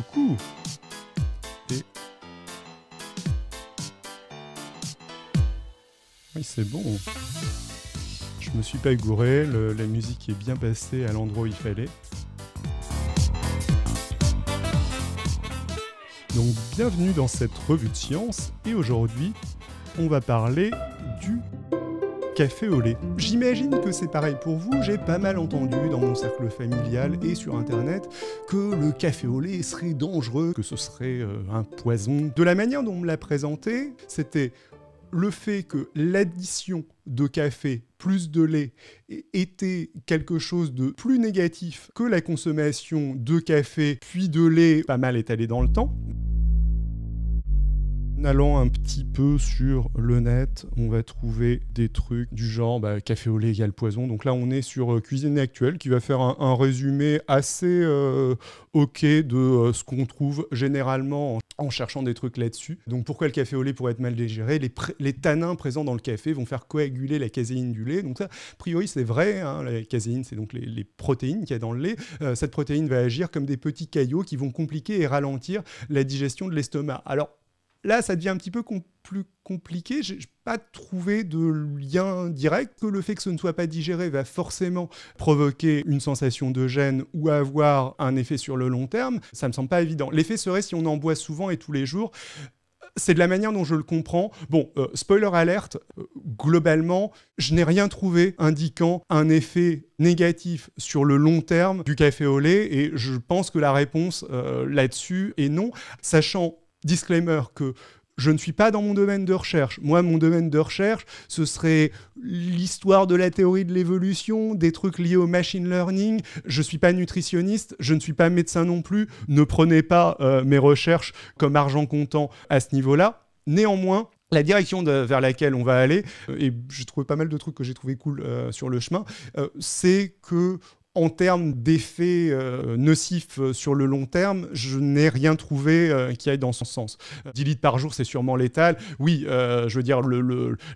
coucou Oui, c'est bon. Je me suis pas gouré, la musique est bien passée à l'endroit où il fallait. Donc bienvenue dans cette revue de science et aujourd'hui on va parler du café au lait. J'imagine que c'est pareil pour vous, j'ai pas mal entendu dans mon cercle familial et sur internet que le café au lait serait dangereux, que ce serait euh, un poison. De la manière dont on me l'a présenté, c'était le fait que l'addition de café plus de lait était quelque chose de plus négatif que la consommation de café puis de lait pas mal étalé dans le temps. En allant un petit peu sur le net, on va trouver des trucs du genre bah, café au lait égale poison. Donc là, on est sur euh, Cuisine Actuelle qui va faire un, résumé assez euh, OK de euh, ce qu'on trouve généralement en, cherchant des trucs là-dessus. Donc pourquoi le café au lait pourrait être mal digéré les, tanins présents dans le café vont faire coaguler la caséine du lait. Donc ça, a priori, c'est vrai. Hein, la caséine, c'est donc les, protéines qu'il y a dans le lait. cette protéine va agir comme des petits caillots qui vont compliquer et ralentir la digestion de l'estomac. Alors Là, ça devient un petit peu plus compliqué. Je n'ai pas trouvé de lien direct que le fait que ce ne soit pas digéré va forcément provoquer une sensation de gêne ou avoir un effet sur le long terme. Ça me semble pas évident. L'effet serait si on en boit souvent et tous les jours, c'est de la manière dont je le comprends. Bon, euh, spoiler alerte, euh, globalement, je n'ai rien trouvé indiquant un effet négatif sur le long terme du café au lait et je pense que la réponse euh, là-dessus est non, sachant disclaimer que je ne suis pas dans mon domaine de recherche. Moi, mon domaine de recherche, ce serait l'histoire de la théorie de l'évolution, des trucs liés au machine learning. Je ne suis pas nutritionniste, je ne suis pas médecin non plus. Ne prenez pas euh, mes recherches comme argent comptant à ce niveau-là. Néanmoins, la direction vers laquelle on va aller, euh, et j'ai trouvé pas mal de trucs que j'ai trouvé cool euh, sur le chemin, c'est que en termes d'effets euh, nocifs euh, sur le long terme, je n'ai rien trouvé euh, qui aille dans son sens. 10 litres par jour, c'est sûrement létal. Oui, je veux dire,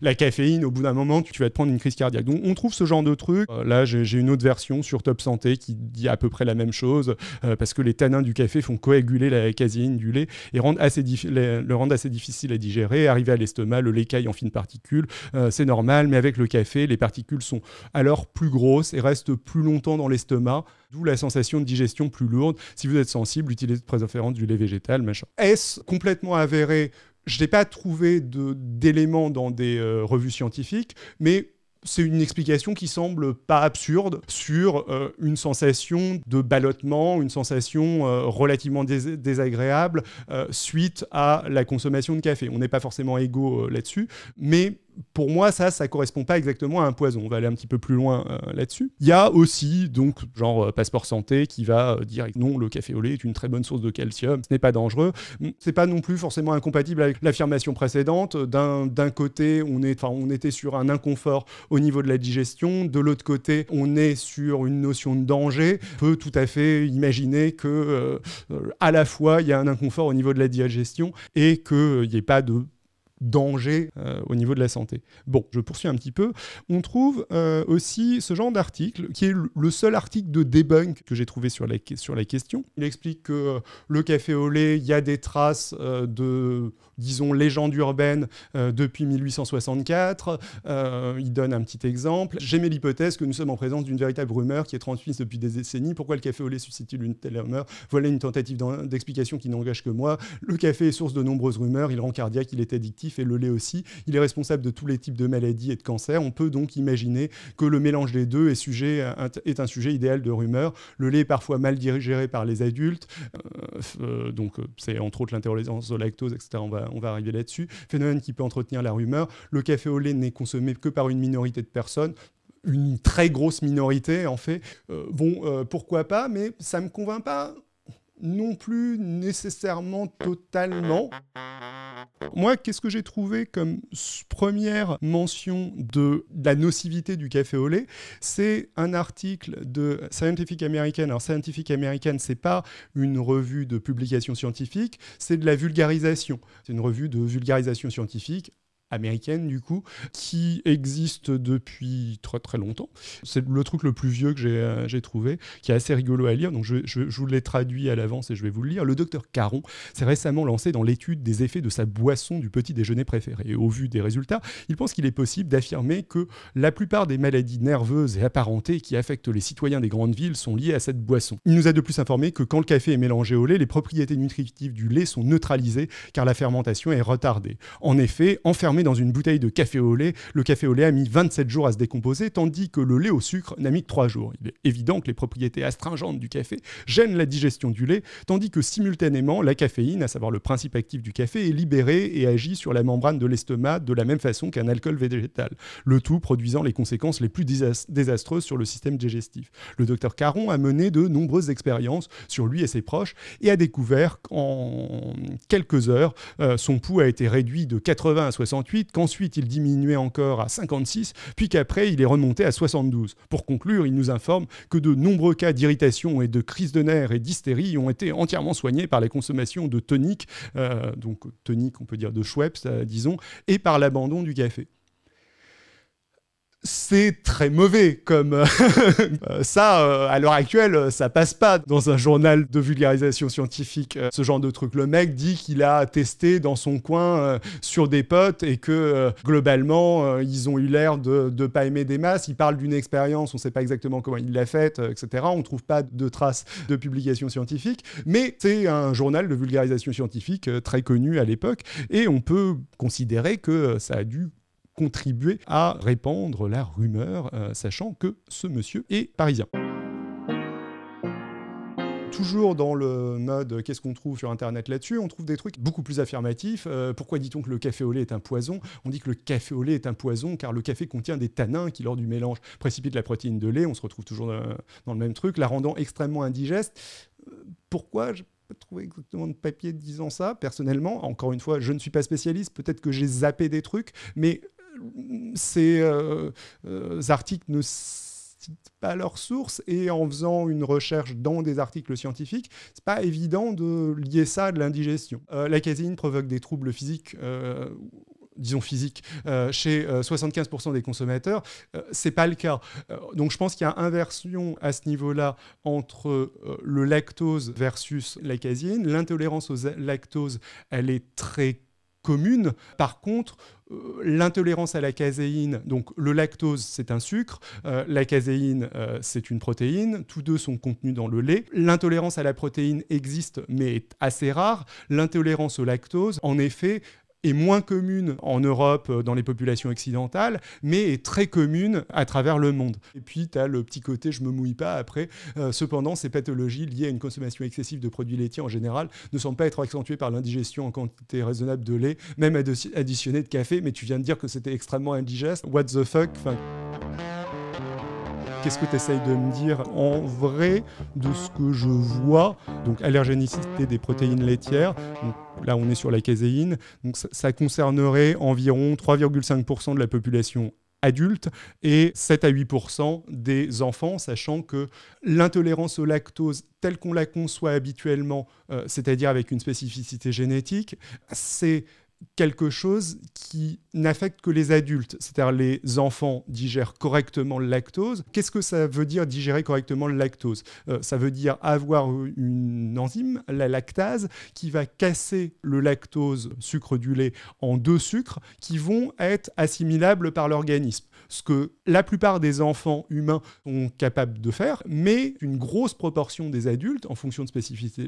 la caféine, au bout d'un moment, tu, vas te prendre une crise cardiaque. Donc on trouve ce genre de truc. là, j'ai une autre version sur Top Santé qui dit à peu près la même chose, parce que les tanins du café font coaguler la caséine du lait et rendent assez le rendent assez difficile à digérer, arriver à l'estomac, le lait caille en fines particules. c'est normal, mais avec le café, les particules sont alors plus grosses et restent plus longtemps dans l'estomac, d'où la sensation de digestion plus lourde. Si vous êtes sensible, utilisez de préférence du lait végétal, machin. Est-ce complètement avéré Je n'ai pas trouvé d'éléments dans des euh, revues scientifiques, mais c'est une explication qui semble pas absurde sur euh, une sensation de ballottement, une sensation euh, relativement désagréable suite à la consommation de café. On n'est pas forcément égaux là-dessus, mais pour moi, ça, ça correspond pas exactement à un poison. On va aller un petit peu plus loin euh, là-dessus. Il y a aussi, donc, genre euh, passeport santé qui va euh, dire non, le café au lait est une très bonne source de calcium, ce n'est pas dangereux. C'est pas non plus forcément incompatible avec l'affirmation précédente. D'un côté, on, est, on était sur un inconfort au niveau de la digestion. De l'autre côté, on est sur une notion de danger. On peut tout à fait imaginer que, à la fois, il y a un inconfort au niveau de la digestion et qu'il n'y ait pas de danger euh, au niveau de la santé. Bon, je poursuis un petit peu. On trouve euh, aussi ce genre d'article, qui est le seul article de debunk que j'ai trouvé sur la, sur la question. Il explique que euh, le café au lait, il y a des traces de disons, légende urbaine euh, depuis 1864. Euh, il donne un petit exemple. J'aimais l'hypothèse que nous sommes en présence d'une véritable rumeur qui est transmise depuis des décennies. Pourquoi le café au lait suscite-t-il une telle rumeur Voilà une tentative d'explication qui n'engage que moi. Le café est source de nombreuses rumeurs. Il rend cardiaque, il est addictif et le lait aussi. Il est responsable de tous les types de maladies et de cancers. On peut donc imaginer que le mélange des deux est, sujet, est un sujet idéal de rumeur. Le lait est parfois mal digéré par les adultes. Euh, donc, c'est entre autres l'intolérance au lactose, etc. va, on va arriver là-dessus. Phénomène qui peut entretenir la rumeur. Le café au lait n'est consommé que par une minorité de personnes une très grosse minorité en fait. Euh, bon, euh, pourquoi pas, mais ça ne me convainc pas non plus nécessairement totalement. Moi, qu'est-ce que j'ai trouvé comme première mention de, la nocivité du café au lait C'est un article de Scientific American. Alors, Scientific American, c'est pas une revue de publication scientifique, c'est de la vulgarisation. C'est une revue de vulgarisation scientifique américaine du coup, qui existe depuis très très longtemps. C'est le truc le plus vieux que euh, j'ai trouvé, qui est assez rigolo à lire, donc je, je, je vous l'ai traduit à l'avance et je vais vous le lire. Le docteur Caron s'est récemment lancé dans l'étude des effets de sa boisson du petit déjeuner préféré. Et au vu des résultats, il pense qu'il est possible d'affirmer que la plupart des maladies nerveuses et apparentées qui affectent les citoyens des grandes villes sont liées à cette boisson. Il nous a de plus informé que quand le café est mélangé au lait, les propriétés nutritives du lait sont neutralisées car la fermentation est retardée. En effet, enfermé dans une bouteille de café au lait, le café au lait a mis 27 jours à se décomposer, tandis que le lait au sucre n'a mis que 3 jours. Il est évident que les propriétés astringentes du café gênent la digestion du lait, tandis que simultanément, la caféine, à savoir le principe actif du café, est libérée et agit sur la membrane de l'estomac de la même façon qu'un alcool végétal, le tout produisant les conséquences les plus désastreuses sur le système digestif. Le docteur Caron a mené de nombreuses expériences sur lui et ses proches et a découvert qu'en quelques heures, euh, son pouls a été réduit de 80 à 68 qu'ensuite il diminuait encore à 56, puis qu'après il est remonté à 72. Pour conclure, il nous informe que de nombreux cas d'irritation et de crise de nerfs et d'hystérie ont été entièrement soignés par la consommation de tonique, euh, donc tonique on peut dire de Schweppes, euh, disons, et par l'abandon du café c'est très mauvais comme euh, ça euh, à l'heure actuelle euh, ça passe pas dans un journal de vulgarisation scientifique ce genre de truc le mec dit qu'il a testé dans son coin sur des potes et que globalement ils ont eu l'air de, de pas aimer des masses il parle d'une expérience on sait pas exactement comment il l'a faite etc on trouve pas de traces de publication scientifique. mais c'est un journal de vulgarisation scientifique très connu à l'époque et on peut considérer que ça a dû contribuer à répandre la rumeur, euh, sachant que ce monsieur est parisien toujours dans le mode euh, qu'est-ce qu'on trouve sur Internet là-dessus, on trouve des trucs beaucoup plus affirmatifs. Euh, pourquoi dit-on que le café au lait est un poison On dit que le café au lait est un poison car le café contient des tanins qui, lors du mélange, précipitent la protéine de lait. On se retrouve toujours dans le même truc, la rendant extrêmement indigeste. pourquoi je trouvé exactement de papier disant ça. Personnellement, encore une fois, je ne suis pas spécialiste, peut-être que j'ai zappé des trucs, mais ces euh, euh, articles ne citent pas leurs sources et en faisant une recherche dans des articles scientifiques, c'est pas évident de lier ça à de l'indigestion. Euh, la caséine provoque des troubles physiques. disons physiques, chez 75% des consommateurs, c'est pas le cas. donc je pense qu'il y a inversion à ce niveau-là entre le lactose versus la caséine. L'intolérance au lactose, elle est très commune. Par contre, euh, l'intolérance à la caséine, donc le lactose c'est un sucre, euh, la caséine euh, c'est une protéine, tous deux sont contenus dans le lait. L'intolérance à la protéine existe mais est assez rare. L'intolérance au lactose, en effet, est moins commune en Europe euh, dans les populations occidentales, mais est très commune à travers le monde. Et puis, tu as le petit côté je me mouille pas après. Euh, cependant, ces pathologies liées à une consommation excessive de produits laitiers en général ne semblent pas être accentuées par l'indigestion en quantité raisonnable de lait, même additionné de café. Mais tu viens de dire que c'était extrêmement indigeste. What the fuck Qu'est-ce que tu essayes de me dire en vrai de ce que je vois Donc allergénicité des protéines laitières. là, on est sur la caséine. Donc ça, concernerait environ 3,5% de la population adulte et 7 à 8 des enfants, sachant que l'intolérance au lactose telle qu'on la conçoit habituellement, euh, c'est-à-dire avec une spécificité génétique, c'est quelque chose qui n'affecte que les adultes, c'est-à-dire les enfants digèrent correctement le lactose. Qu'est-ce que ça veut dire digérer correctement le lactose euh, Ça veut dire avoir une enzyme, la lactase, qui va casser le lactose, sucre du lait, en deux sucres qui vont être assimilables par l'organisme. Ce que la plupart des enfants humains sont capables de faire, mais une grosse proportion des adultes, en fonction de spécificités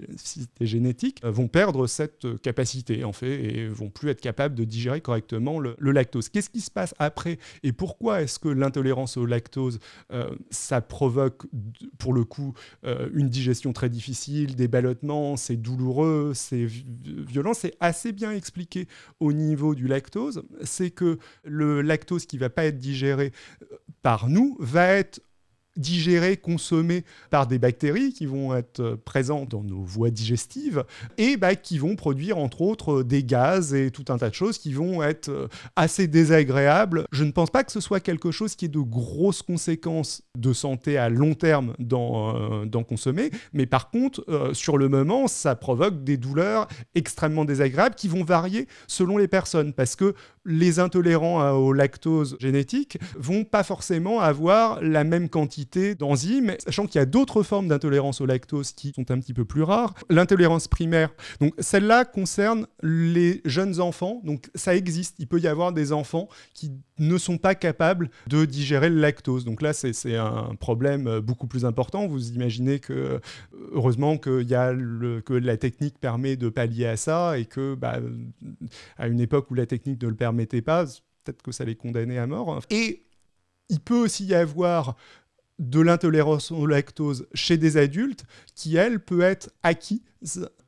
génétiques, euh, vont perdre cette capacité, en fait, et vont plus être capable de digérer correctement le, lactose. Qu'est-ce qui se passe après et pourquoi est-ce que l'intolérance au lactose, euh, ça provoque pour le coup euh, une digestion très difficile, des ballottements, c'est douloureux, c'est violent, c'est assez bien expliqué au niveau du lactose. C'est que le lactose qui va pas être digéré euh, par nous va être digérés, consommés par des bactéries qui vont être euh, présentes dans nos voies digestives et bah, qui vont produire entre autres euh, des gaz et tout un tas de choses qui vont être euh, assez désagréables. Je ne pense pas que ce soit quelque chose qui ait de grosses conséquences de santé à long terme d'en consommer, mais par contre, sur le moment, ça provoque des douleurs extrêmement désagréables qui vont varier selon les personnes parce que les intolérants au lactose génétique vont pas forcément avoir la même quantité d'enzymes, sachant qu'il y a d'autres formes d'intolérance au lactose qui sont un petit peu plus rares. L'intolérance primaire, donc celle-là concerne les jeunes enfants, donc ça existe, il peut y avoir des enfants qui ne sont pas capables de digérer le lactose. Donc là, c'est un problème euh, beaucoup plus important. Vous imaginez que, euh, heureusement, que, le, que la technique permet de pallier à ça et que, bah, à une époque où la technique ne le permet Mettez pas, peut-être que ça les condamnait à mort. Et il peut aussi y avoir de l'intolérance au lactose chez des adultes qui, elle, peut être acquis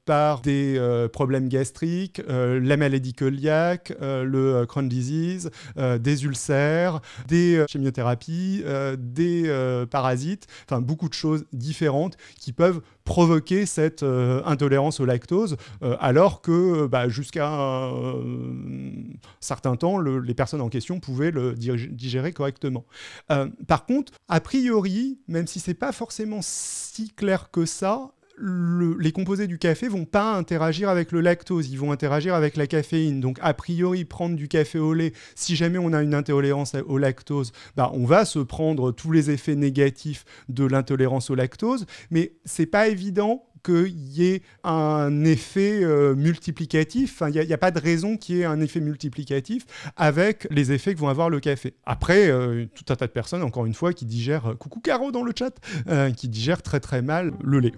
par des euh, problèmes gastriques, euh, la maladie coliaque, euh, le Crohn's disease, des ulcères, des chimiothérapies, des parasites, enfin beaucoup de choses différentes qui peuvent provoquer cette intolérance au lactose, alors que bah, jusqu'à un certain temps, les personnes en question pouvaient le digérer correctement. par contre, a priori, même si c'est pas forcément si clair que ça, les composés du café vont pas interagir avec le lactose, ils vont interagir avec la caféine. Donc a priori, prendre du café au lait, si jamais on a une intolérance au lactose, bah, on va se prendre tous les effets négatifs de l'intolérance au lactose, mais c'est pas évident qu'il y ait un effet euh, multiplicatif. Il n'y a, pas de raison qu'il y ait un effet multiplicatif avec les effets que vont avoir le café. Après, euh, tout un tas de personnes, encore une fois, qui digèrent, euh, coucou Caro dans le chat, qui digèrent très très mal le lait.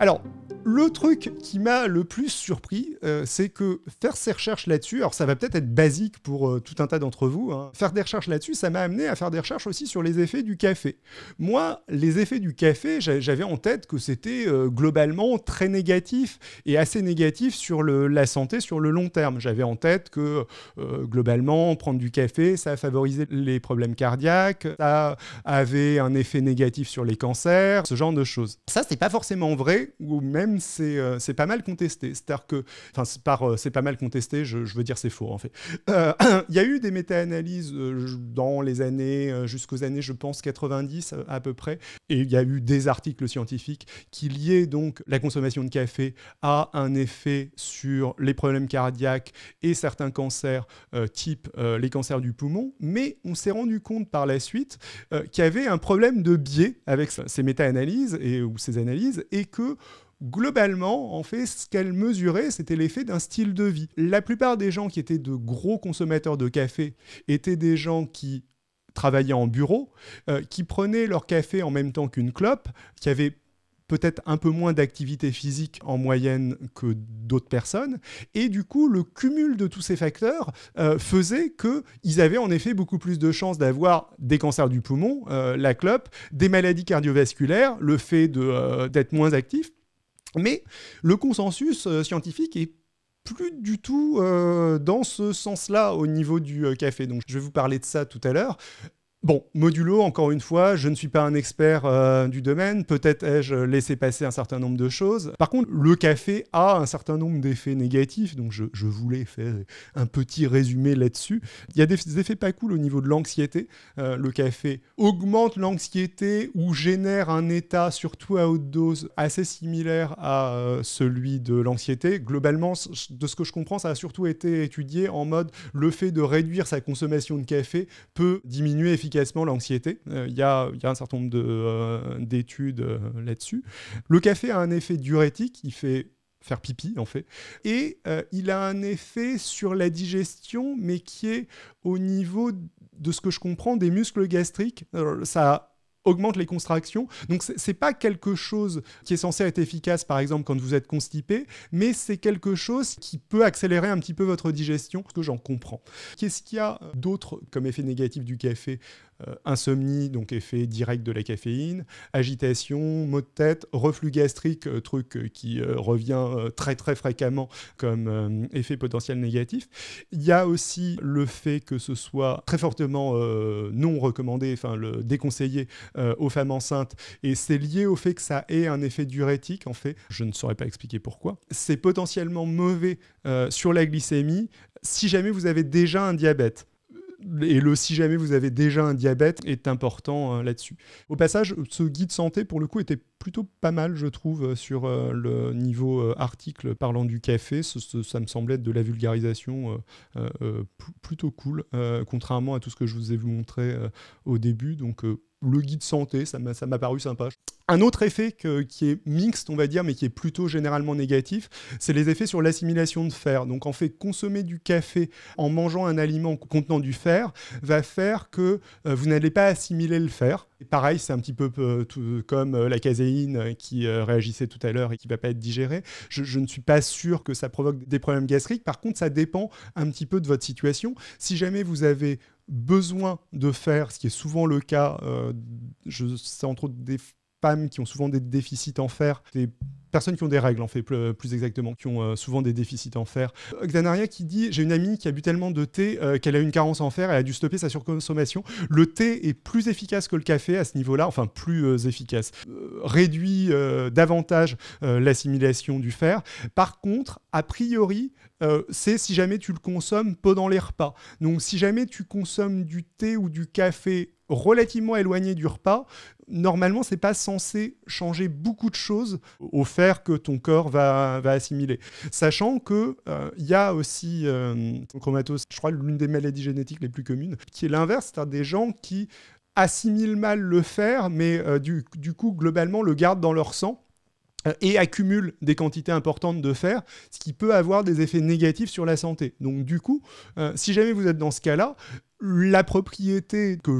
Alors, le truc qui m'a le plus surpris, euh, c'est que faire ces recherches là-dessus, alors ça va peut-être être basique pour euh, tout un tas d'entre vous, hein, faire des recherches là-dessus, ça m'a amené à faire des recherches aussi sur les effets du café. Moi, les effets du café, j'avais en tête que c'était euh, globalement très négatif et assez négatif sur la santé sur le long terme. J'avais en tête que globalement, prendre du café, ça favorisait les problèmes cardiaques, ça avait un effet négatif sur les cancers, ce genre de choses. Ça, c'est pas forcément vrai, ou même euh, c'est pas mal contesté. C'est-à-dire que, enfin, par euh, c'est pas mal contesté, je, je veux dire c'est faux en fait. Euh, il y a eu des méta-analyses dans les années, jusqu'aux années, je pense, 90 à peu près. Et il y a eu des articles scientifiques qui liaient donc la consommation de café à un effet sur les problèmes cardiaques et certains cancers, type les cancers du poumon. Mais on s'est rendu compte par la suite qu'il y avait un problème de biais avec ces méta-analyses et, ou ces analyses et que Globalement, en fait, ce qu'elle mesurait, c'était l'effet d'un style de vie. La plupart des gens qui étaient de gros consommateurs de café étaient des gens qui travaillaient en bureau, euh, qui prenaient leur café en même temps qu'une clope, qui avaient peut-être un peu moins d'activité physique en moyenne que d'autres personnes. Et du coup, le cumul de tous ces facteurs euh, faisait qu'ils avaient en effet beaucoup plus de chances d'avoir des cancers du poumon, euh, la clope, des maladies cardiovasculaires, le fait d'être moins actif, mais le consensus euh, scientifique est plus du tout euh, dans ce sens-là au niveau du euh, café. Donc je vais vous parler de ça tout à l'heure. Bon, modulo, encore une fois, je ne suis pas un expert euh, du domaine, peut-être ai-je laissé passer un certain nombre de choses. Par contre, le café a un certain nombre d'effets négatifs, donc je, voulais faire un petit résumé là-dessus. Il y a des effets pas cool au niveau de l'anxiété. Euh, le café augmente l'anxiété ou génère un état, surtout à haute dose, assez similaire à euh, celui de l'anxiété. Globalement, de ce que je comprends, ça a surtout été étudié en mode le fait de réduire sa consommation de café peut diminuer efficacement l'anxiété. Il euh, y, a un certain nombre euh, d'études euh, là-dessus. Le café a un effet diurétique, il fait faire pipi en fait. Et il a un effet sur la digestion, mais qui est au niveau de ce que je comprends des muscles gastriques. ça augmente les contractions. Donc ce n'est pas quelque chose qui est censé être efficace par exemple quand vous êtes constipé, mais c'est quelque chose qui peut accélérer un petit peu votre digestion, parce que j'en comprends. Qu'est-ce qu'il y a euh, d'autre comme effet négatif du café euh, insomnie, donc effet direct de la caféine, agitation, maux de tête, reflux gastrique, euh, truc euh, qui revient très très fréquemment comme effet potentiel négatif. Il y a aussi le fait que ce soit très fortement non recommandé, enfin le déconseillé aux femmes enceintes, et c'est lié au fait que ça ait un effet diurétique, en fait, je ne saurais pas expliquer pourquoi. C'est potentiellement mauvais sur la glycémie si jamais vous avez déjà un diabète et le si jamais vous avez déjà un diabète est important euh, là-dessus. Au passage, ce guide santé, pour le coup, était plutôt pas mal, je trouve, euh, sur euh, le niveau article parlant du café. ça me semblait être de la vulgarisation plutôt cool, contrairement à tout ce que je vous ai montré au début. Donc, le guide santé, ça m'a paru sympa. Un autre effet qui est mixte, on va dire, mais qui est plutôt généralement négatif, c'est les effets sur l'assimilation de fer. Donc en fait, consommer du café en mangeant un aliment contenant du fer va faire que euh, vous n'allez pas assimiler le fer. pareil, c'est un petit peu comme euh, la caséine euh, qui réagissait tout à l'heure et qui ne va pas être digérée. Je, je, ne suis pas sûr que ça provoque des problèmes gastriques. Par contre, ça dépend un petit peu de votre situation. Si jamais vous avez besoin de faire, ce qui est souvent le cas, euh, je sais entre autres des PAM qui ont souvent des déficits en fer, des personnes qui ont des règles en fait, plus euh, exactement, qui ont euh, souvent des déficits en fer. Xanaria qui dit j'ai une amie qui a bu tellement de thé euh, qu'elle a une carence en fer et a dû stopper sa surconsommation. Le thé est plus efficace que le café à ce niveau-là, enfin plus efficace, réduit davantage l'assimilation du fer. Par contre, a priori, c'est si jamais tu le consommes pendant les repas. Donc si jamais tu consommes du thé ou du café relativement éloigné du repas, normalement, c'est pas censé changer beaucoup de choses au fer que ton corps va, assimiler. Sachant que euh, il y a aussi euh, chromatose, je crois, l'une des maladies génétiques les plus communes, qui est l'inverse, c'est-à-dire des gens qui assimilent mal le fer, mais euh, du, coup, globalement, le gardent dans leur sang. Euh, et accumule des quantités importantes de fer, ce qui peut avoir des effets négatifs sur la santé. Donc du coup, euh, si jamais vous êtes dans ce cas-là, la propriété que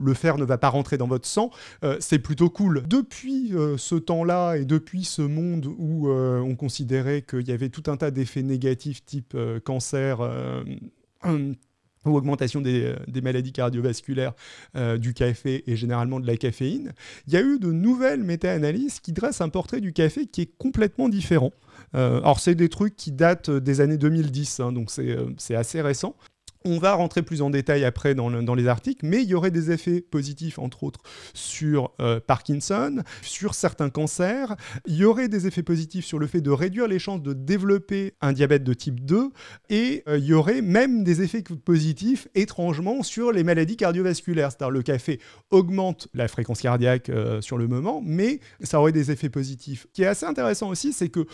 le, fer ne va pas rentrer dans votre sang, euh, c'est plutôt cool. Depuis ce temps-là et depuis ce monde où on considérait qu'il y avait tout un tas d'effets négatifs type cancer, hum, ou augmentation des, euh, maladies cardiovasculaires, euh, du café et généralement de la caféine, il y a eu de nouvelles méta-analyses qui dressent un portrait du café qui est complètement différent. Euh, alors c'est des trucs qui datent des années 2010, hein, donc euh, c'est assez récent, on va rentrer plus en détail après dans, les articles, mais il y aurait des effets positifs, entre autres, sur euh, Parkinson, sur certains cancers. Il y aurait des effets positifs sur le fait de réduire les chances de développer un diabète de type 2. Et euh, il y aurait même des effets positifs, étrangement, sur les maladies cardiovasculaires. C'est-à-dire le café augmente la fréquence cardiaque euh, sur le moment, mais ça aurait des effets positifs. Ce qui est assez intéressant aussi, c'est que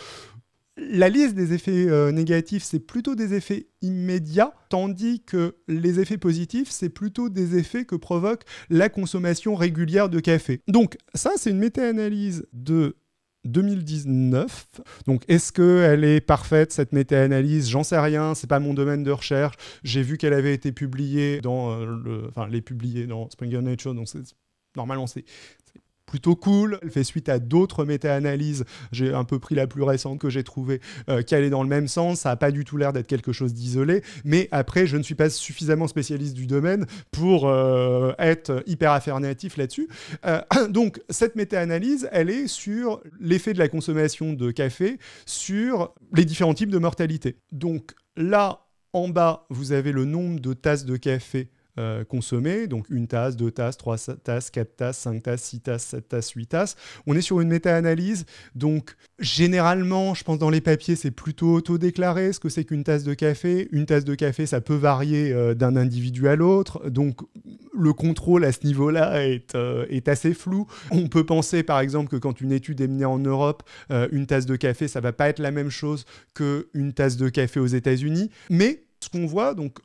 la liste des effets euh, négatifs, c'est plutôt des effets immédiats, tandis que les effets positifs, c'est plutôt des effets que provoque la consommation régulière de café. Donc ça, c'est une méta-analyse de 2019. Donc, est-ce que elle est parfaite, cette méta-analyse J'en sais rien, c'est pas mon domaine de recherche. J'ai vu qu'elle avait été publiée dans euh, le. Enfin, les dans Springer Nature, donc normalement, c'est plutôt cool. Elle fait suite à d'autres méta-analyses. J'ai un peu pris la plus récente que j'ai trouvée, euh, qui allait dans le même sens. Ça n'a pas du tout l'air d'être quelque chose d'isolé. Mais après, je ne suis pas suffisamment spécialiste du domaine pour euh, être hyper affirmatif là-dessus. Euh, donc, cette méta-analyse, elle est sur l'effet de la consommation de café sur les différents types de mortalité. Donc, là, en bas, vous avez le nombre de tasses de café euh, consommer, donc une tasse, deux tasses, trois tasses, quatre tasses, cinq tasses, six tasses, sept tasses, huit tasses. On est sur une méta-analyse, donc généralement, je pense dans les papiers, c'est plutôt auto-déclaré ce que c'est qu'une tasse de café. Une tasse de café, ça peut varier euh, d'un individu à l'autre, donc le contrôle à ce niveau-là euh, est, assez flou. On peut penser par exemple que quand une étude est menée en Europe, une tasse de café, ça va pas être la même chose qu'une tasse de café aux États-Unis, mais ce qu'on voit, donc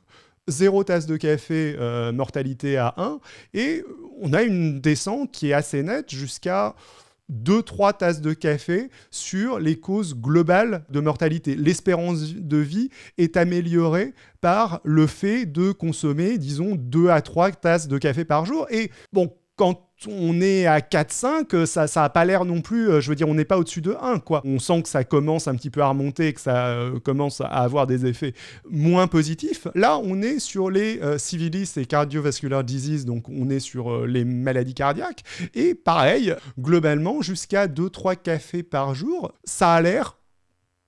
0 tasse de café, euh, mortalité à 1, et on a une descente qui est assez nette jusqu'à 2-3 tasses de café sur les causes globales de mortalité. L'espérance de vie est améliorée par le fait de consommer, disons, 2 à 3 tasses de café par jour. Et bon, quand on est à 4-5, euh, ça n'a pas l'air non plus, euh, je veux dire, on n'est pas au-dessus de 1, quoi. On sent que ça commence un petit peu à remonter, que ça euh, commence à avoir des effets moins positifs. Là, on est sur les civilis et cardiovascular disease, donc on est sur les maladies cardiaques. Et pareil, globalement, jusqu'à 2-3 cafés par jour, ça a l'air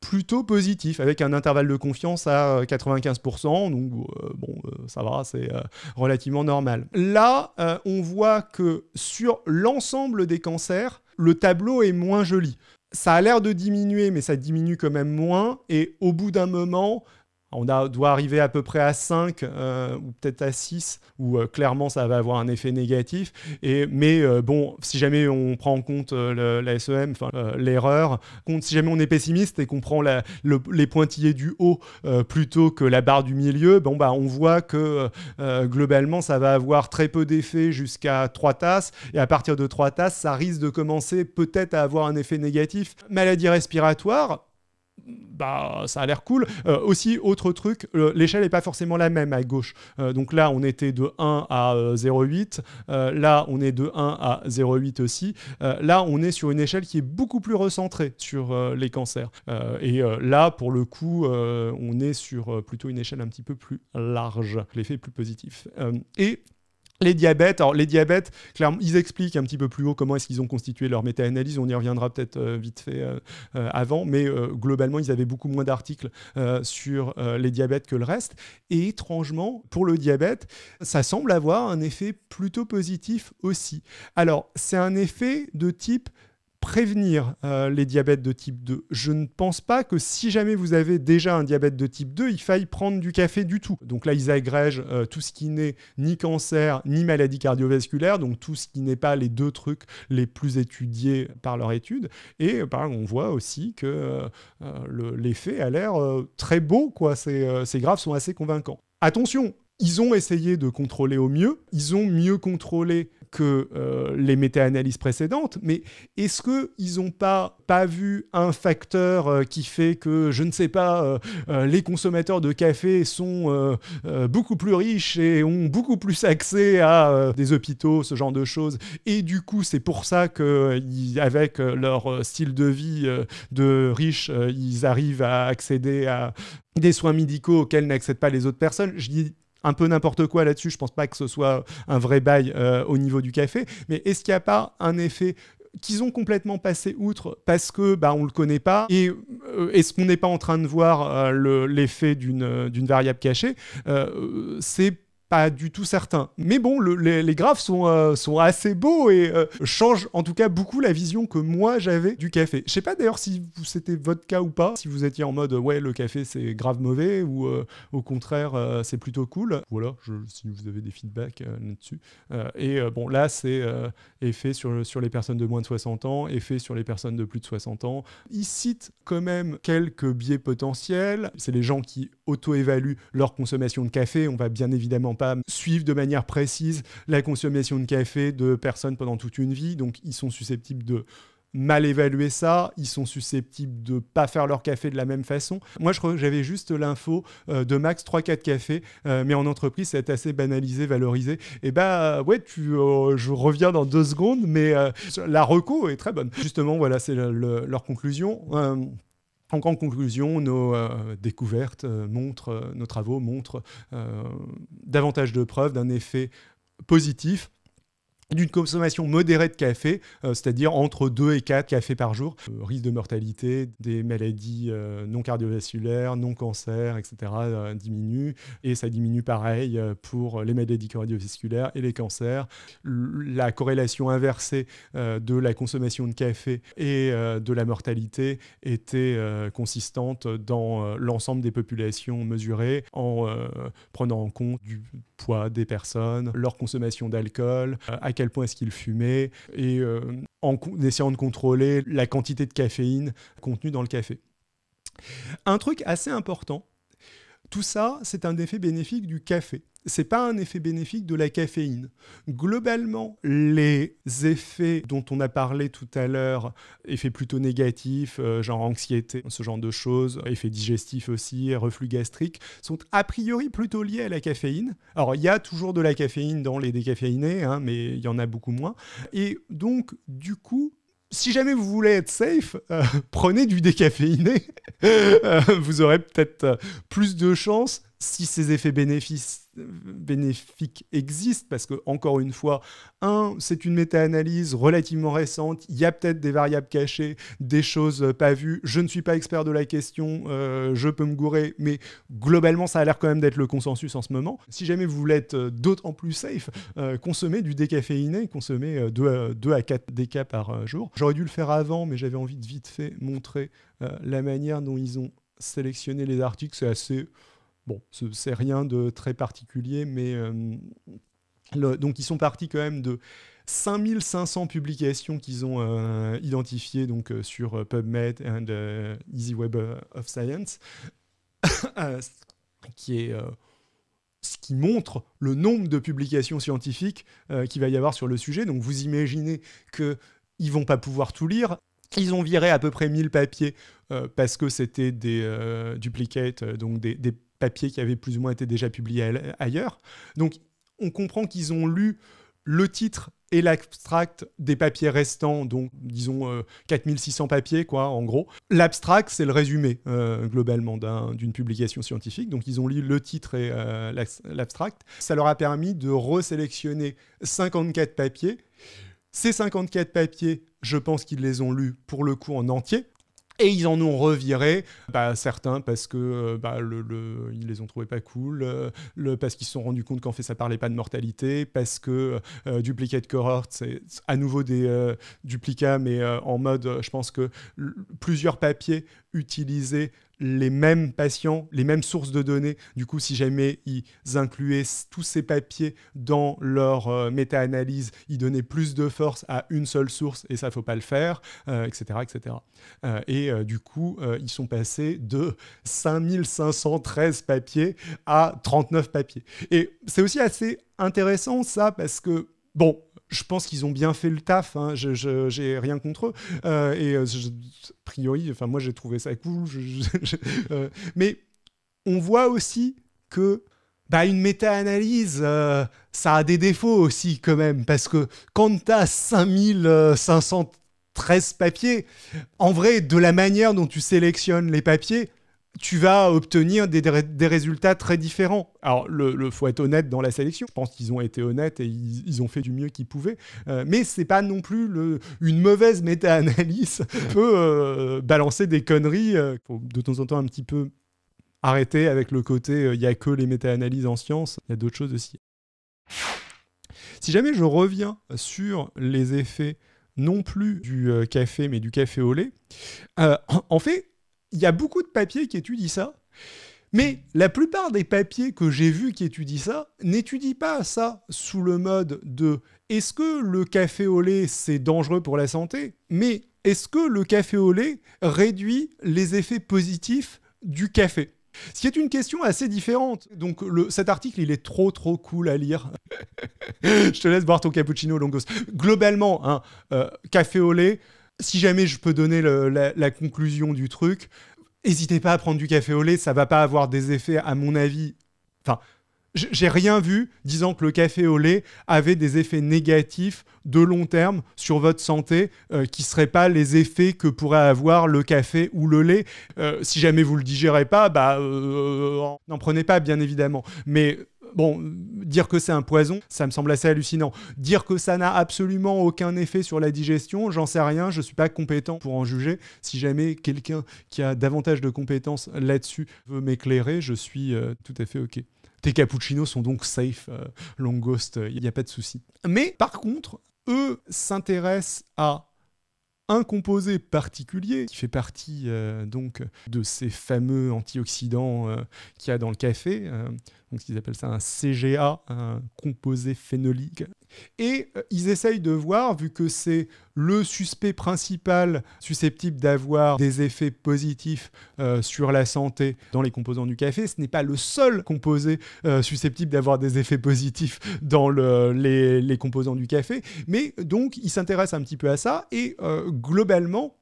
plutôt positif, avec un intervalle de confiance à 95%, euh, donc euh, bon, euh, ça va, c'est relativement normal. Là, on voit que sur l'ensemble des cancers, le tableau est moins joli. Ça a l'air de diminuer, mais ça diminue quand même moins, et au bout d'un moment, on doit arriver à peu près à 5 euh, ou peut-être à 6 où euh, clairement ça va avoir un effet négatif et mais euh, bon si jamais on prend en compte la SEM l'erreur si jamais on est pessimiste et qu'on prend les pointillés du haut plutôt que la barre du milieu bon bah on voit que globalement ça va avoir très peu d'effet jusqu'à 3 tasses et à partir de 3 tasses ça risque de commencer peut-être à avoir un effet négatif maladie respiratoire bah, ça a l'air cool. Euh, aussi, autre truc, euh, l'échelle n'est pas forcément la même à gauche. Euh, donc là, on était de 1 à 0,8. là, on est de 1 à 0,8 aussi. là, on est sur une échelle qui est beaucoup plus recentrée sur les cancers. et là, pour le coup, on est sur plutôt une échelle un petit peu plus large. L'effet plus positif. et les diabètes, alors les diabètes, clairement, ils expliquent un petit peu plus haut comment est-ce qu'ils ont constitué leur méta-analyse. On y reviendra peut-être euh, vite fait euh, euh, avant, mais globalement, ils avaient beaucoup moins d'articles sur les diabètes que le reste. Et étrangement, pour le diabète, ça semble avoir un effet plutôt positif aussi. Alors, c'est un effet de type prévenir euh, les diabètes de type 2. Je ne pense pas que si jamais vous avez déjà un diabète de type 2, il faille prendre du café du tout. Donc là, ils agrègent euh, tout ce qui n'est ni cancer, ni maladie cardiovasculaire, donc tout ce qui n'est pas les deux trucs les plus étudiés par leur étude. Et euh, on voit aussi que l'effet a l'air très beau, quoi. Ces, ces graphes sont assez convaincants. Attention, ils ont essayé de contrôler au mieux, ils ont mieux contrôlé que euh, les méta-analyses précédentes, mais est-ce qu'ils n'ont pas, pas vu un facteur euh, qui fait que, je ne sais pas, euh, les consommateurs de café sont beaucoup plus riches et ont beaucoup plus accès à des hôpitaux, ce genre de choses, et du coup c'est pour ça que, avec leur style de vie de riches, ils arrivent à accéder à des soins médicaux auxquels n'accèdent pas les autres personnes. Je dis un peu n'importe quoi là-dessus. Je pense pas que ce soit un vrai bail euh, au niveau du café. Mais est-ce qu'il n'y a pas un effet qu'ils ont complètement passé outre parce que bah on le connaît pas et euh, est-ce qu'on n'est pas en train de voir euh, l'effet d'une d'une variable cachée C'est pas du tout certain. Mais bon, les, graphes sont, euh, sont assez beaux et euh, changent en tout cas beaucoup la vision que moi j'avais du café. Je sais pas d'ailleurs si c'était votre cas ou pas, si vous étiez en mode euh, ouais le café c'est grave mauvais ou au contraire c'est plutôt cool. Voilà, je, si vous avez des feedbacks là-dessus. et bon là c'est effet sur, sur les personnes de moins de 60 ans, effet sur les personnes de plus de 60 ans. Ils citent quand même quelques biais potentiels. C'est les gens qui auto-évaluent leur consommation de café. On va bien évidemment pas suivre de manière précise la consommation de café de personnes pendant toute une vie. Donc, ils sont susceptibles de mal évaluer ça, ils sont susceptibles de pas faire leur café de la même façon. Moi, j'avais juste l'info euh, de max 3-4 cafés, euh, mais en entreprise, c'est assez banalisé, valorisé. Et eh bah ben, euh, ouais, tu, je reviens dans deux secondes, mais la reco est très bonne. Justement, voilà, c'est leur conclusion donc en conclusion, nos euh, découvertes euh, montrent, euh, nos travaux montrent davantage de preuves d'un effet positif d'une consommation modérée de café, euh, c'est-à-dire entre 2 et 4 cafés par jour. Le euh, risque de mortalité, des maladies euh, non cardiovasculaires, non cancers, etc. diminue. Et ça diminue pareil pour les maladies cardiovasculaires et les cancers. la corrélation inversée de la consommation de café et de la mortalité était consistante dans l'ensemble des populations mesurées en prenant en compte du poids des personnes, leur consommation d'alcool, quel point est-ce qu'il fumait, et euh, en essayant de contrôler la quantité de caféine contenue dans le café. Un truc assez important, tout ça, c'est un effet bénéfique du café c'est pas un effet bénéfique de la caféine. Globalement, les effets dont on a parlé tout à l'heure, effets plutôt négatifs, euh, genre anxiété, ce genre de choses, effets digestifs aussi, reflux gastrique, sont a priori plutôt liés à la caféine. Alors, il y a toujours de la caféine dans les décaféinés, hein, mais il y en a beaucoup moins. Et donc, du coup, si jamais vous voulez être safe, euh, prenez du décaféiné. Euh, vous aurez peut-être plus de chances si ces effets bénéfices, bénéfiques existent, parce que, encore une fois, un, c'est une méta-analyse relativement récente, il y a peut-être des variables cachées, des choses euh, pas vues, je ne suis pas expert de la question, euh, je peux me gourer, mais globalement, ça a l'air quand même d'être le consensus en ce moment. Si jamais vous voulez être euh, d'autant plus safe, consommez du décaféiné, consommez 2 à 4 déca par jour. J'aurais dû le faire avant, mais j'avais envie de vite fait montrer la manière dont ils ont sélectionné les articles, c'est assez Bon, c'est rien de très particulier, mais euh, donc ils sont partis quand même de 5500 publications qu'ils ont euh, identifiées donc, euh, sur PubMed et Easy Web of Science, qui est ce qui montre le nombre de publications scientifiques qu'il va y avoir sur le sujet. Donc vous imaginez qu'ils ne vont pas pouvoir tout lire. Ils ont viré à peu près 1000 papiers parce que c'était des duplicates, donc des, papiers qui avaient plus ou moins été déjà publiés ailleurs. Donc on comprend qu'ils ont lu le titre et l'abstract des papiers restants, donc disons 4600 euh, papiers, quoi, en gros. L'abstract, c'est le résumé, euh, globalement, d'une publication scientifique. Donc, ils ont lu le titre et euh, l'abstract. Ça leur a permis de resélectionner 54 papiers. Ces 54 papiers, je pense qu'ils les ont lus pour le coup en entier, et ils en ont reviré bah, certains parce que euh, bah, ils les ont trouvés pas cool, euh, parce qu'ils se sont rendus compte qu'en fait ça parlait pas de mortalité, parce que euh, duplicate cohort c'est à nouveau des duplicats mais en mode je pense que plusieurs papiers utiliser les mêmes patients, les mêmes sources de données. Du coup, si jamais ils incluaient tous ces papiers dans leur euh, méta-analyse, ils donnaient plus de force à une seule source et ça, faut pas le faire, etc. Euh, etc. et euh, du coup, ils sont passés de 5513 papiers à 39 papiers. Et c'est aussi assez intéressant ça parce que, bon, je pense qu'ils ont bien fait le taf. Hein. Je, j'ai rien contre eux. Euh, et euh, a priori, enfin moi j'ai trouvé ça cool. Euh, mais on voit aussi que bah, une méta-analyse, ça a des défauts aussi quand même, parce que quand tu as 5513 papiers, en vrai, de la manière dont tu sélectionnes les papiers, tu vas obtenir des, résultats très différents. Alors, le, faut être honnête dans la sélection. Je pense qu'ils ont été honnêtes et ils, ont fait du mieux qu'ils pouvaient. Mais euh, mais c'est pas non plus une mauvaise méta-analyse peut euh, balancer des conneries. Euh, de temps en temps un petit peu arrêter avec le côté il n'y a que les méta-analyses en science. Il y a d'autres choses aussi. Si jamais je reviens sur les effets non plus du café mais du café au lait, en fait il y a beaucoup de papiers qui étudient ça. Mais la plupart des papiers que j'ai vus qui étudient ça n'étudient pas ça sous le mode de est-ce que le café au lait c'est dangereux pour la santé Mais est-ce que le café au lait réduit les effets positifs du café ce qui est une question assez différente. Donc cet article, il est trop trop cool à lire. Je te laisse boire ton cappuccino, Longos. Globalement, hein, euh, café au lait, si jamais je peux donner la, conclusion du truc, n'hésitez pas à prendre du café au lait, ça va pas avoir des effets, à mon avis. Enfin, j'ai rien vu disant que le café au lait avait des effets négatifs de long terme sur votre santé euh, qui ne seraient pas les effets que pourrait avoir le café ou le lait. Euh, si jamais vous le digérez pas, bah, euh, n'en prenez pas, bien évidemment. Mais bon, dire que c'est un poison, ça me semble assez hallucinant. Dire que ça n'a absolument aucun effet sur la digestion, j'en sais rien, je ne suis pas compétent pour en juger. Si jamais quelqu'un qui a davantage de compétences là-dessus veut m'éclairer, je suis euh, tout à fait OK. Tes cappuccinos sont donc safe, euh, long ghost, il n'y a pas de souci. Mais par contre, eux s'intéressent à un composé particulier qui fait partie euh, donc de ces fameux antioxydants euh, qu'il y a dans le café, euh, ils appellent ça un CGA, un composé phénolique et euh, ils essayent de voir, vu que c'est le suspect principal susceptible d'avoir des effets positifs euh, sur la santé dans les composants du café, ce n'est pas le seul composé euh, susceptible d'avoir des effets positifs dans les, composants du café, mais donc ils s'intéressent un petit peu à ça et globalement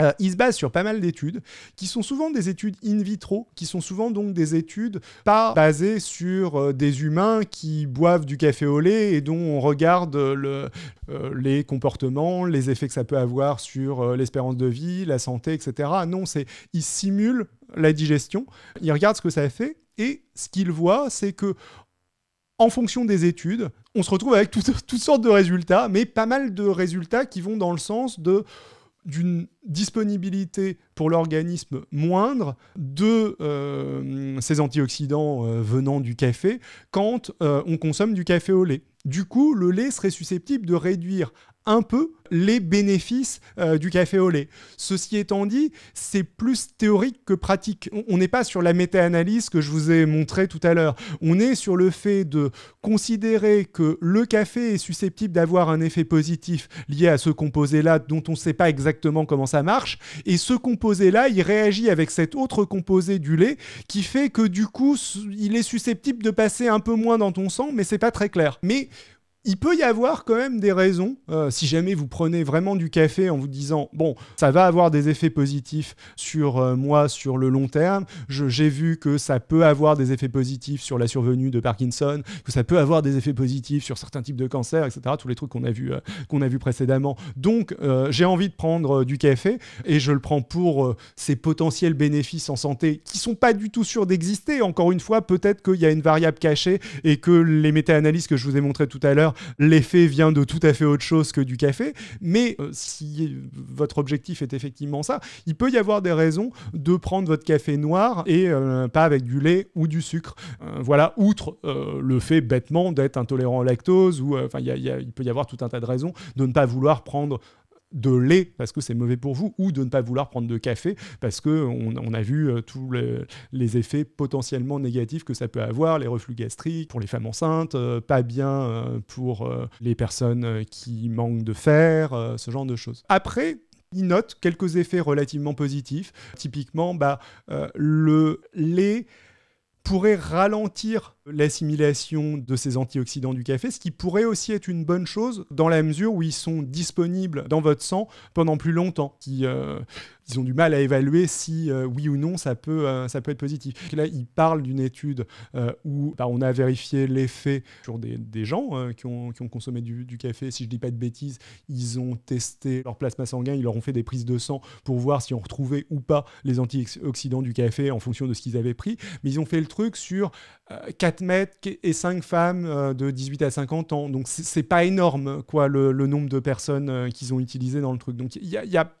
euh, il se base sur pas mal d'études, qui sont souvent des études in vitro, qui sont souvent donc des études pas basées sur euh, des humains qui boivent du café au lait et dont on regarde le, euh, les comportements, les effets que ça peut avoir sur l'espérance de vie, la santé, etc. Non, c'est ils simulent la digestion, ils regardent ce que ça fait et ce qu'ils voient, c'est que en fonction des études, on se retrouve avec toutes sortes de résultats, mais pas mal de résultats qui vont dans le sens de d'une disponibilité pour l'organisme moindre de euh, ces antioxydants euh, venant du café quand euh, on consomme du café au lait. Du coup, le lait serait susceptible de réduire un peu les bénéfices euh, du café au lait. Ceci étant dit, c'est plus théorique que pratique. On n'est pas sur la méta-analyse que je vous ai montré tout à l'heure. On est sur le fait de considérer que le café est susceptible d'avoir un effet positif lié à ce composé-là dont on ne sait pas exactement comment ça marche. Et ce composé-là, il réagit avec cet autre composé du lait qui fait que du coup, il est susceptible de passer un peu moins dans ton sang, mais c'est pas très clair. Mais il peut y avoir quand même des raisons, euh, si jamais vous prenez vraiment du café en vous disant, bon, ça va avoir des effets positifs sur euh, moi sur le long terme, j'ai vu que ça peut avoir des effets positifs sur la survenue de Parkinson, que ça peut avoir des effets positifs sur certains types de cancers, etc., tous les trucs qu'on a vus euh, a précédemment. Donc, j'ai envie de prendre du café et je le prends pour ces potentiels bénéfices en santé qui sont pas du tout sûrs d'exister. Encore une fois, peut-être qu'il y a une variable cachée et que les méta-analyses que je vous ai montrées tout à l'heure l'effet vient de tout à fait autre chose que du café, mais euh, si votre objectif est effectivement ça, il peut y avoir des raisons de prendre votre café noir et euh, pas avec du lait ou du sucre. Euh, voilà, outre le fait bêtement d'être intolérant au lactose, ou enfin, il peut y avoir tout un tas de raisons de ne pas vouloir prendre de lait parce que c'est mauvais pour vous ou de ne pas vouloir prendre de café parce que on, a vu euh, tous les effets potentiellement négatifs que ça peut avoir les reflux gastriques pour les femmes enceintes euh, pas bien euh, pour les personnes qui manquent de fer ce genre de choses après il note quelques effets relativement positifs typiquement bah, le lait pourrait ralentir l'assimilation de ces antioxydants du café, ce qui pourrait aussi être une bonne chose dans la mesure où ils sont disponibles dans votre sang pendant plus longtemps. Qui, euh, ils ont du mal à évaluer si euh, oui ou non ça peut, euh, ça peut être positif. là, ils parlent d'une étude euh, où bah, on a vérifié l'effet sur des, des gens qui ont, qui, ont, consommé du, du, café. Si je dis pas de bêtises, ils ont testé leur plasma sanguin, ils leur ont fait des prises de sang pour voir si on retrouvait ou pas les antioxydants du café en fonction de ce qu'ils avaient pris. Mais ils ont fait le truc sur 4 mètres et 5 femmes de 18 à 50 ans. Donc c'est pas énorme quoi le, le nombre de personnes qu'ils ont utilisées dans le truc. Donc il a, y a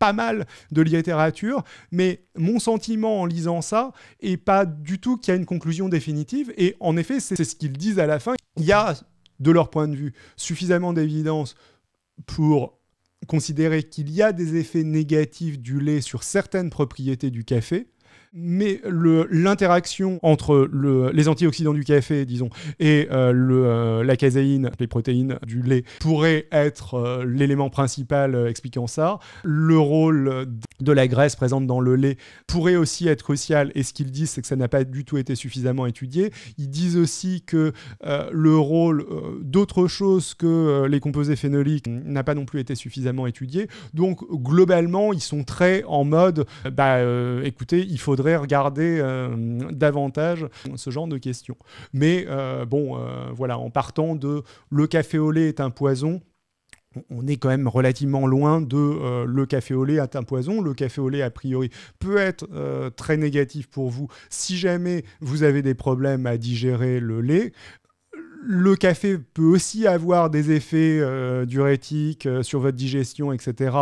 pas mal de littérature, mais mon sentiment en lisant ça est pas du tout qu'il y a une conclusion définitive. Et en effet, c'est ce qu'ils disent à la fin. Il y a, de leur point de vue, suffisamment d'évidence pour considérer qu'il y a des effets négatifs du lait sur certaines propriétés du café, mais l'interaction entre les antioxydants du café, disons, et euh, le, euh, la caséine, les protéines du lait, pourrait être euh, l'élément principal expliquant ça. Le rôle de la graisse présente dans le lait pourrait aussi être crucial, et ce qu'ils disent, c'est que ça n'a pas du tout été suffisamment étudié. Ils disent aussi que le rôle d'autres choses que les composés phénoliques n'a pas non plus été suffisamment étudié. Donc, globalement, ils sont très en mode, bah écoutez, il faudrait regarder euh, davantage ce genre de questions. Mais euh, bon, euh, voilà, en partant de le café au lait est un poison, on est quand même relativement loin de le café au lait est un poison. Le café au lait, a priori, peut être très négatif pour vous si jamais vous avez des problèmes à digérer le lait le café peut aussi avoir des effets euh, diurétiques euh, sur votre digestion, etc.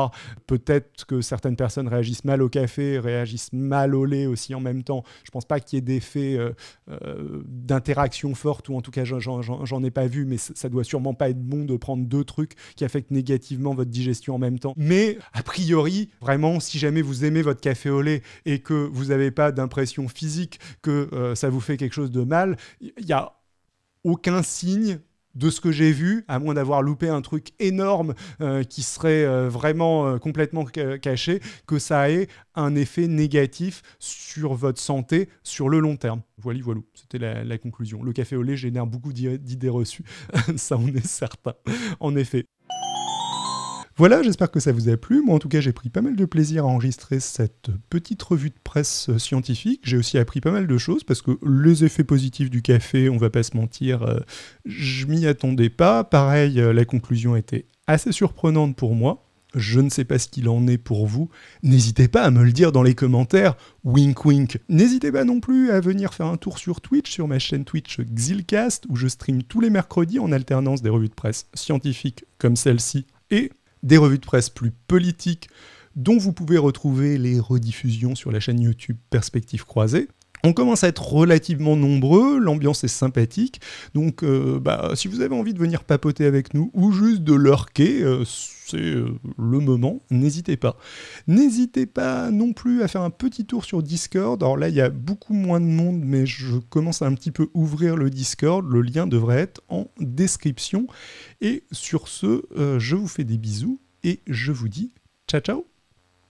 Peut-être que certaines personnes réagissent mal au café, réagissent mal au lait aussi en même temps. Je ne pense pas qu'il y ait d'effet euh, d'interaction forte, ou en tout cas, j'en ai pas vu, mais ça doit sûrement pas être bon de prendre deux trucs qui affectent négativement votre digestion en même temps. Mais a priori, vraiment, si jamais vous aimez votre café au lait et que vous n'avez pas d'impression physique que ça vous fait quelque chose de mal, il y a aucun signe de ce que j'ai vu, à moins d'avoir loupé un truc énorme euh, qui serait euh, vraiment euh, complètement caché, que ça ait un effet négatif sur votre santé sur le long terme. Voilà, voilà, c'était la, la conclusion. Le café au lait génère beaucoup d'idées reçues, ça on est certain, en effet. Voilà, j'espère que ça vous a plu. Moi, en tout cas, j'ai pris pas mal de plaisir à enregistrer cette petite revue de presse euh, scientifique. J'ai aussi appris pas mal de choses parce que les effets positifs du café, on va pas se mentir, euh, je m'y attendais pas. Pareil, euh, la conclusion était assez surprenante pour moi. Je ne sais pas ce qu'il en est pour vous. N'hésitez pas à me le dire dans les commentaires. Wink wink. N'hésitez pas non plus à venir faire un tour sur Twitch, sur ma chaîne Twitch Xilcast, où je stream tous les mercredis en alternance des revues de presse scientifiques comme celle-ci et des revues de presse plus politiques dont vous pouvez retrouver les rediffusions sur la chaîne YouTube Perspectives Croisée. On commence à être relativement nombreux, l'ambiance est sympathique, donc euh, bah, si vous avez envie de venir papoter avec nous ou juste de lurker, euh, c'est euh, le moment, n'hésitez pas. N'hésitez pas non plus à faire un petit tour sur Discord, alors là il y a beaucoup moins de monde mais je commence à un petit peu ouvrir le Discord, le lien devrait être en description. Et sur ce, je vous fais des bisous et je vous dis ciao ciao